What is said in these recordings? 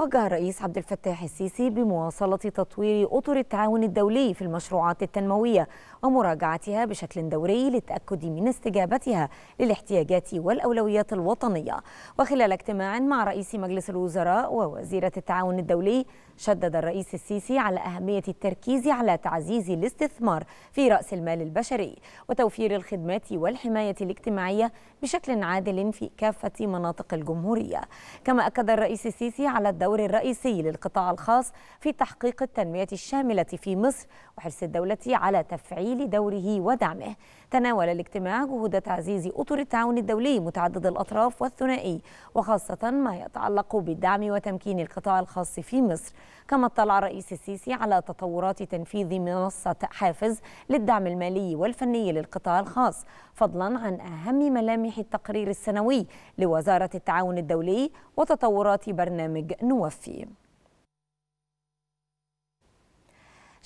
وجه الرئيس عبد الفتاح السيسي بمواصلة تطوير أطر التعاون الدولي في المشروعات التنموية ومراجعتها بشكل دوري للتأكد من استجابتها للاحتياجات والأولويات الوطنية وخلال اجتماع مع رئيس مجلس الوزراء ووزيرة التعاون الدولي شدد الرئيس السيسي على أهمية التركيز على تعزيز الاستثمار في رأس المال البشري وتوفير الخدمات والحماية الاجتماعية بشكل عادل في كافة مناطق الجمهورية كما أكد الرئيس السيسي على الدولة الدور الرئيسي للقطاع الخاص في تحقيق التنمية الشاملة في مصر وحرص الدولة على تفعيل دوره ودعمه تناول الاجتماع جهود تعزيز أطر التعاون الدولي متعدد الأطراف والثنائي وخاصة ما يتعلق بالدعم وتمكين القطاع الخاص في مصر كما اطلع الرئيس السيسي على تطورات تنفيذ منصة حافز للدعم المالي والفني للقطاع الخاص فضلا عن أهم ملامح التقرير السنوي لوزارة التعاون الدولي وتطورات برنامج نور موفي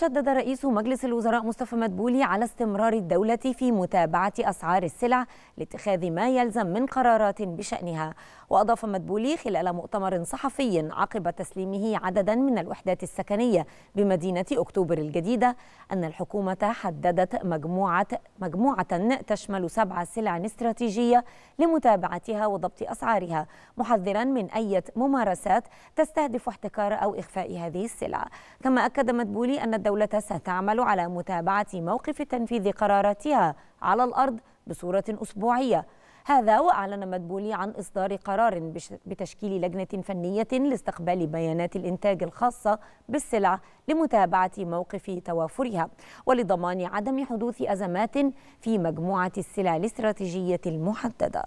شدد رئيس مجلس الوزراء مصطفى مدبولي على استمرار الدولة في متابعة أسعار السلع لاتخاذ ما يلزم من قرارات بشأنها وأضاف مدبولي خلال مؤتمر صحفي عقب تسليمه عددا من الوحدات السكنية بمدينة أكتوبر الجديدة أن الحكومة حددت مجموعة, مجموعة تشمل سبع سلع استراتيجية لمتابعتها وضبط أسعارها محذرا من أي ممارسات تستهدف احتكار أو إخفاء هذه السلع كما أكد مدبولي أن الدولة الدولة ستعمل على متابعة موقف تنفيذ قراراتها على الأرض بصورة أسبوعية هذا وأعلن مدبولي عن إصدار قرار بتشكيل لجنة فنية لاستقبال بيانات الإنتاج الخاصة بالسلع لمتابعة موقف توافرها ولضمان عدم حدوث أزمات في مجموعة السلع الاستراتيجية المحددة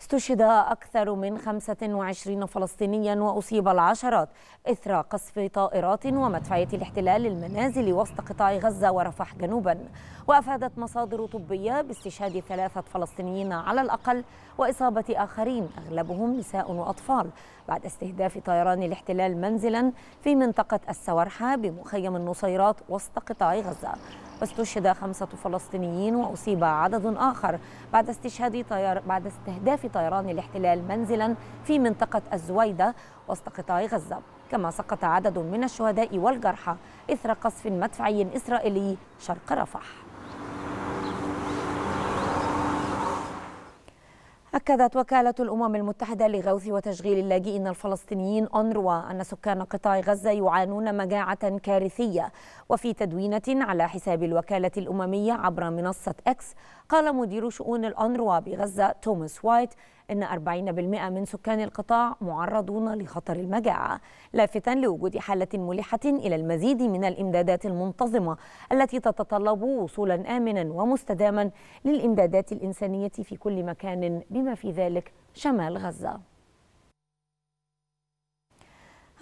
استشهد أكثر من 25 فلسطينيا وأصيب العشرات إثر قصف طائرات ومدفعية الاحتلال للمنازل وسط قطاع غزة ورفح جنوبا وأفادت مصادر طبية باستشهاد ثلاثة فلسطينيين على الأقل وإصابة آخرين أغلبهم نساء وأطفال بعد استهداف طيران الاحتلال منزلا في منطقة السورحة بمخيم النصيرات وسط قطاع غزة واستشهد خمسة فلسطينيين وأصيب عدد آخر بعد استشهاد طيار بعد استهداف طيران الاحتلال منزلا في منطقة الزويدة وسط قطاع غزة كما سقط عدد من الشهداء والجرحى إثر قصف مدفعي إسرائيلي شرق رفح أكدت وكالة الأمم المتحدة لغوث وتشغيل اللاجئين الفلسطينيين أونروا أن سكان قطاع غزة يعانون مجاعة كارثية وفي تدوينة على حساب الوكالة الأممية عبر منصة إكس قال مدير شؤون الأونروا بغزة توماس وايت أن 40% من سكان القطاع معرضون لخطر المجاعة لافتا لوجود حالة ملحة إلى المزيد من الإمدادات المنتظمة التي تتطلب وصولا آمنا ومستداما للإمدادات الإنسانية في كل مكان بما في ذلك شمال غزة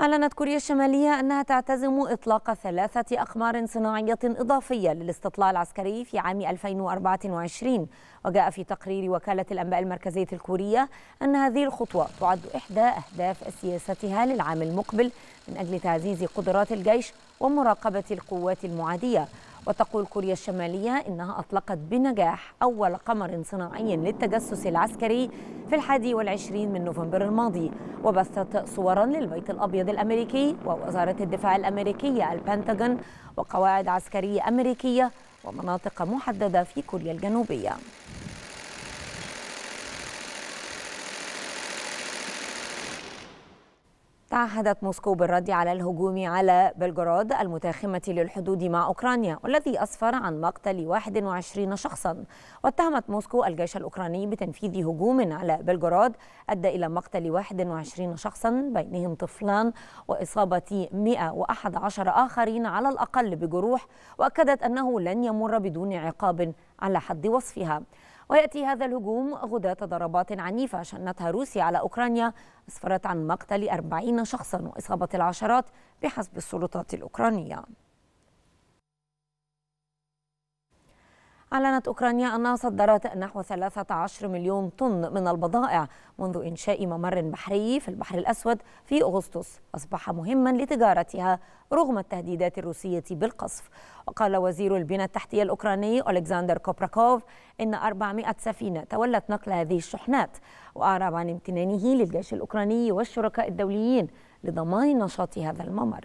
أعلنت كوريا الشمالية أنها تعتزم إطلاق ثلاثة أقمار صناعية إضافية للاستطلاع العسكري في عام 2024 وجاء في تقرير وكالة الأنباء المركزية الكورية أن هذه الخطوة تعد إحدى أهداف سياستها للعام المقبل من أجل تعزيز قدرات الجيش ومراقبة القوات المعادية وتقول كوريا الشمالية إنها أطلقت بنجاح أول قمر صناعي للتجسس العسكري في الحادي والعشرين من نوفمبر الماضي وبثت صورا للبيت الأبيض الأمريكي ووزارة الدفاع الأمريكية البنتاجون وقواعد عسكرية أمريكية ومناطق محددة في كوريا الجنوبية تعهدت موسكو بالرد على الهجوم على بلغراد المتاخمة للحدود مع أوكرانيا والذي أسفر عن مقتل 21 شخصا واتهمت موسكو الجيش الأوكراني بتنفيذ هجوم على بلغراد أدى إلى مقتل 21 شخصا بينهم طفلان وإصابة 111 آخرين على الأقل بجروح وأكدت أنه لن يمر بدون عقاب على حد وصفها ويأتي هذا الهجوم غداة ضربات عنيفة شنتها روسيا على أوكرانيا أسفرت عن مقتل 40 شخصا وإصابة العشرات بحسب السلطات الأوكرانية أعلنت أوكرانيا أنها صدرت نحو 13 مليون طن من البضائع منذ إنشاء ممر بحري في البحر الأسود في أغسطس أصبح مهما لتجارتها رغم التهديدات الروسية بالقصف وقال وزير البنى التحتية الأوكراني ألكسندر كوبراكوف إن 400 سفينة تولت نقل هذه الشحنات وأعرب عن امتنانه للجيش الأوكراني والشركاء الدوليين لضمان نشاط هذا الممر